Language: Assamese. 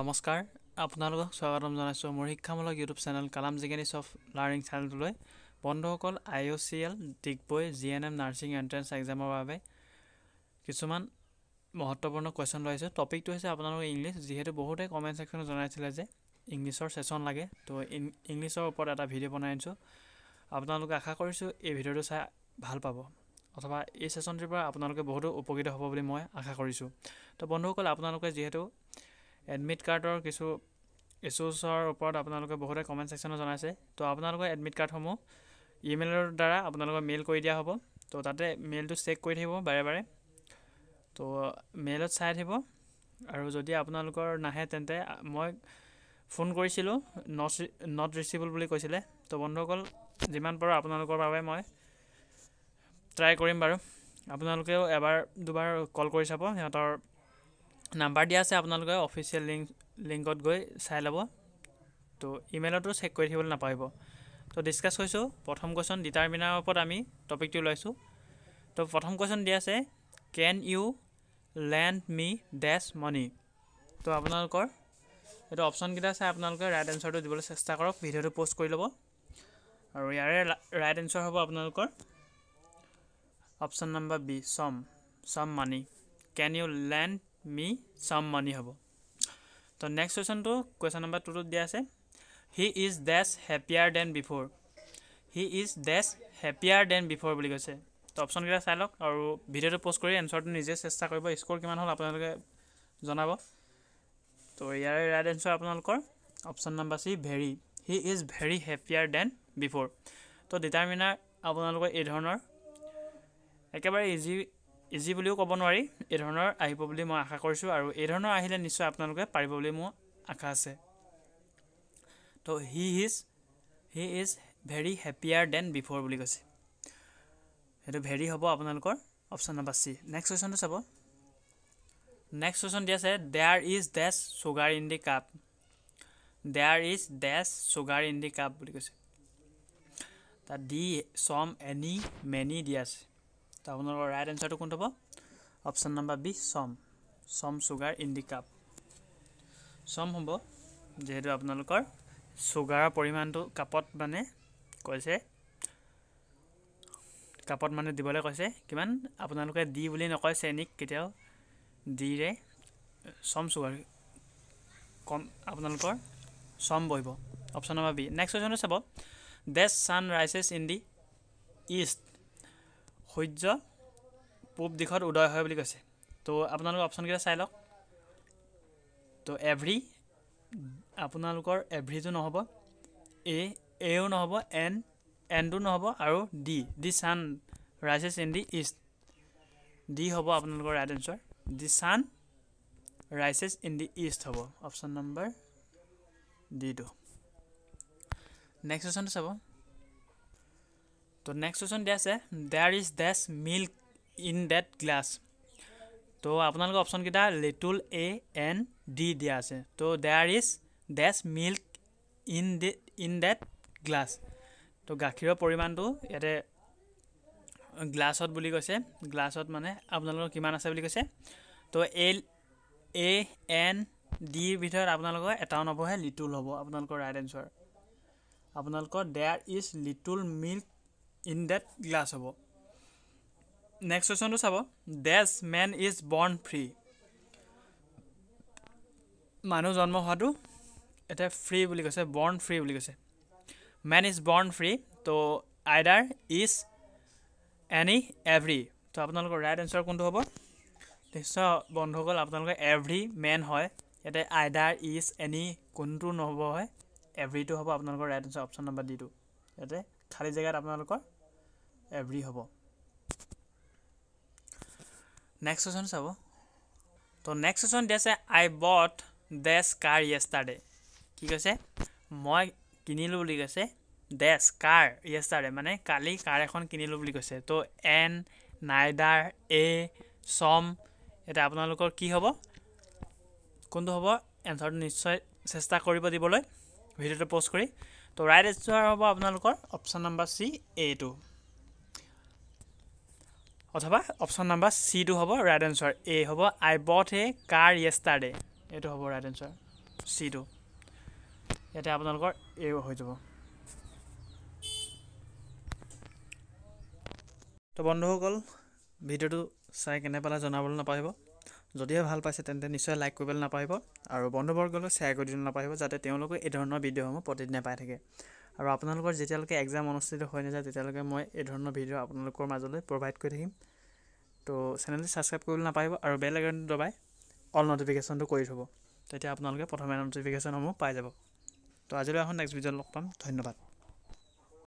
নমস্কাৰ আপোনালোকক স্বাগতম জনাইছোঁ মোৰ শিক্ষামূলক YouTube channel Kalam genius of learning চেনেলটোলৈ বন্ধুসকল I O' C L Digboi G N M nursing entrance এক্সামৰ বাবে কিছুমান মহত্বপূৰ্ণ কুৱেশ্যন লৈছোঁ টপিকটো হৈছে আপোনালোকৰ ইংলিছ যিহেতু বহুতে কমেণ্ট ছেকশ্যনত জনাইছিলে যে ইংলিছৰ ছেশ্যন লাগে তো ইং ইংলিছৰ ওপৰত এটা ভিডিঅ' বনাই আনিছোঁ আপোনালোকে আশা কৰিছোঁ এই ভিডিঅ'টো চাই ভাল পাব অথবা এই ছেশ্যনটোৰ পৰা আপোনালোকে বহুতো উপকৃত হ'ব বুলি মই আশা কৰিছোঁ তো বন্ধুসকল আপোনালোকে যিহেতু এডমিট কাৰ্ডৰ কিছু ইছ্যুছৰ ওপৰত আপোনালোকে বহুতে কমেণ্ট ছেকশ্যনত জনাইছে তো আপোনালোকৰ এডমিট কাৰ্ডসমূহ ইমেইলৰ দ্বাৰা আপোনালোকক মেইল কৰি দিয়া হ'ব তো তাতে মেইলটো চেক কৰি থাকিব বাৰে বাৰে তো মেইলত চাই থাকিব আৰু যদি আপোনালোকৰ নাহে তেন্তে মই ফোন কৰিছিলোঁ নট নট ৰিচিবল বুলি কৈছিলে তো বন্ধুসকল যিমান পাৰোঁ আপোনালোকৰ বাবে মই ট্ৰাই কৰিম বাৰু আপোনালোকেও এবাৰ দুবাৰ কল কৰি চাব সিহঁতৰ নাম্বাৰ দিয়া আছে আপোনালোকে অফিচিয়েল লিংক লিংকত গৈ চাই ল'ব তো ইমেইলতো চেক কৰি থাকিবলৈ নাপাহৰিব তো ডিছকাছ কৰিছোঁ প্ৰথম কুৱেশ্যন ডিটাৰমিনাৰৰ ওপৰত আমি টপিকটো লৈছোঁ তো প্ৰথম কুৱেশ্যন দিয়া আছে কেন ইউ লেণ্ড মি ডেছ মনি তো আপোনালোকৰ এইটো অপশ্যনকেইটা চাই আপোনালোকে ৰাইট এনচাৰটো দিবলৈ চেষ্টা কৰক ভিডিঅ'টো পোষ্ট কৰি ল'ব আৰু ইয়াৰে ৰাইট এনচাৰ হ'ব আপোনালোকৰ অপশ্যন নম্বৰ বি চম চম মানি কেন ইউ লেণ্ড মি চাম মানি হ'ব তো নেক্সট কুৱেশ্যনটো কুৱেশ্যন নম্বৰ টুটোত দিয়া আছে he is dash happier than before he is dash happier than before বুলি কৈছে তো অপশ্যনকেইটা চাই লওক আৰু ভিডিঅ'টো প'ষ্ট কৰি এনচাৰটো নিজে চেষ্টা কৰিব স্ক'ৰ কিমান হ'ল আপোনালোকে জনাব তো ইয়াৰে ৰাইট এনচাৰ আপোনালোকৰ option number C very he is very happier than before তো ডিটাৰমিনাৰ আপোনালোকৰ এই ধৰণৰ একেবাৰে ইজি ইজি বুলিও ক'ব নোৱাৰি এই ধৰণৰ আহিব বুলি মই আশা কৰিছোঁ আৰু এই ধৰণৰ আহিলে নিশ্চয় আপোনালোকে পাৰিব বুলি মোৰ আশা আছে তো he is he is very happier than before বুলি কৈছে সেইটো ভেৰি হ'ব আপোনালোকৰ অপশ্যন নাম্বাৰ চি নেক্সট কুৱেশ্যনটো চাব নেক্সট কুৱেশ্যন দি আছে there is dash sugar in the cup there is dash sugar in the cup বুলি কৈছে তাত ডি চম এনি মেনি দি আছে তো আপোনালোকৰ ৰাইট এনচাৰটো কোনটো হ'ব অপশ্যন নম্বৰ বি চম চম চুগাৰ ইন দি কাপ চম হ'ব যিহেতু আপোনালোকৰ চুগাৰৰ পৰিমাণটো কাপত মানে কৈছে কাপত মানে দিবলৈ কৈছে কিমান আপোনালোকে দি বুলি নকয় চেনিক কেতিয়াও দিৰে চম চুগাৰ কম আপোনালোকৰ চম বহিব অপশ্যন নম্বৰ বি নেক্সট কুৱেশ্যনটো চাব dash sun rises in the east সূৰ্য পূব দিশত উদয় হয় বুলি কৈছে তো আপোনালোকে অপশ্যনকেইটা চাই লওক তো এভৰি আপোনালোকৰ এভৰিটো নহ'ব এ এও নহ'ব এন এনটো নহ'ব আৰু D the sun rises in the east D হ'ব আপোনালোকৰ right answer the sun rises in the east হ'ব অপশ্যন নম্বৰ ডিটো নেক্সট কুৱেশ্যনটো চাব তো নেক্সট কুৱেশ্যন দিয়া আছে there is dash milk in that glass তো আপোনালোকৰ অপশ্যনকেইটা লিটুল এ এন ডি দিয়া আছে তো there is dash milk in in that glass তো গাখীৰৰ পৰিমাণটো ইয়াতে গ্লাছত বুলি কৈছে গ্লাছত মানে আপোনালোকৰ কিমান আছে বুলি কৈছে তো এ এ এন ডিৰ ভিতৰত আপোনালোকৰ এটাৱন্নব্বৈহে লিটুল হ'ব আপোনালোকৰ ৰাইট এনচাৰ আপোনালোকৰ there is little milk in that glass হ'ব নেক্সট কুৱেশ্যনটো চাব dash man is born free মানুহ জন্ম হোৱাটো এতিয়া ফ্ৰী বুলি কৈছে বৰ্ণ ফ্ৰী বুলি কৈছে মেন ইজ বৰ্ণ ফ্ৰী তো আইডাৰ ইজ এনি এভৰি তো আপোনালোকৰ ৰাইট এনচাৰ কোনটো হ'ব নিশ্চয় বন্ধুসকল আপোনালোকে এভৰি মেন হয় ইয়াতে আইডাৰ ইজ এনি কোনটো নহ'ব হয় এভৰিটো হ'ব আপোনালোকৰ ৰাইট এনচাৰ অপশ্যন নম্বৰ ডিটো ইয়াতে খালী জেগাত আপোনালোকৰ এভৰি হ'ব নেক্সট কুৱেশ্যন চাব তো নেক্সট কুৱেশ্যন দি আছে I bought dash car yesterday কি কৈছে মই কিনিলোঁ বুলি কৈছে ডেচ কাৰ ইয়েষ্টাৰডে মানে কালি কাৰ এখন কিনিলোঁ বুলি কৈছে তো এন নাইডাৰ এ চম এতিয়া আপোনালোকৰ কি হ'ব কোনটো হ'ব এনচাৰটো নিশ্চয় চেষ্টা কৰিব দিবলৈ ভিডিঅ'টো পষ্ট কৰি তো ৰাইট এনচাৰ হ'ব আপোনালোকৰ অপশ্যন নম্বৰ চি এইটো অথবা অপশ্যন নাম্বাৰ চিটো হ'ব ৰাইট এনচাৰ এ হ'ব আই বট এ কাৰ য়েষ্টাৰডে এইটো হ'ব ৰাইট এনচাৰ চিটো ইয়াতে আপোনালোকৰ এ হৈ যাব তো বন্ধুসকল ভিডিঅ'টো চাই কেনে পালে জনাবলৈ নাপাহিব যদিহে ভাল পাইছে তেন্তে নিশ্চয় লাইক কৰিবলৈ নাপাহৰিব আৰু বন্ধুবৰ্গলৈ শ্বেয়াৰ কৰি দিবলৈ নাপাহৰিব যাতে তেওঁলোকে এই ধৰণৰ ভিডিঅ'সমূহ প্ৰতিদিনে পাই থাকে আৰু আপোনালোকৰ যেতিয়ালৈকে এক্সাম অনুষ্ঠিত হৈ নাযায় তেতিয়ালৈকে মই এই ধৰণৰ ভিডিঅ' আপোনালোকৰ মাজলৈ প্ৰভাইড কৰি থাকিম তো চেনেলটো ছাবস্ক্ৰাইব কৰিবলৈ নাপাহৰিব আৰু বেল আইকনটো দবাই অল নটিফিকেশ্যনটো কৰি থ'ব তেতিয়া আপোনালোকে প্ৰথমে নটিফিকেশ্যনসমূহ পাই যাব তো আজিলৈ আহোঁ নেক্সট ভিডিঅ'ত লগ পাম ধন্যবাদ